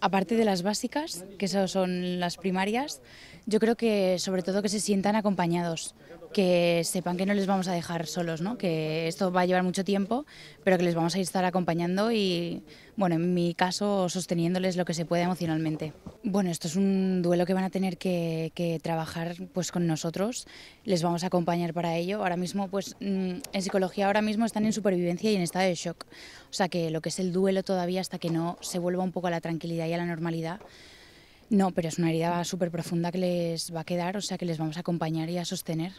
aparte de las básicas, que son las primarias, yo creo que sobre todo que se sientan acompañados, que sepan que no les vamos a dejar solos, ¿no? que esto va a llevar mucho tiempo, pero que les vamos a estar acompañando y, bueno, en mi caso, sosteniéndoles lo que se puede emocionalmente. Bueno, esto es un duelo que van a tener que, trabajar pues, con nosotros, les vamos a acompañar para ello. Ahora mismo, pues, mm, en psicología ahora mismo están en supervivencia y en estado de shock, o sea que lo que es el duelo todavía hasta que no se vuelva un poco a la tranquilidad tranquilidad y a la normalidad. No, pero es una herida súper profunda que les va a quedar, o sea que les vamos a acompañar y a sostener.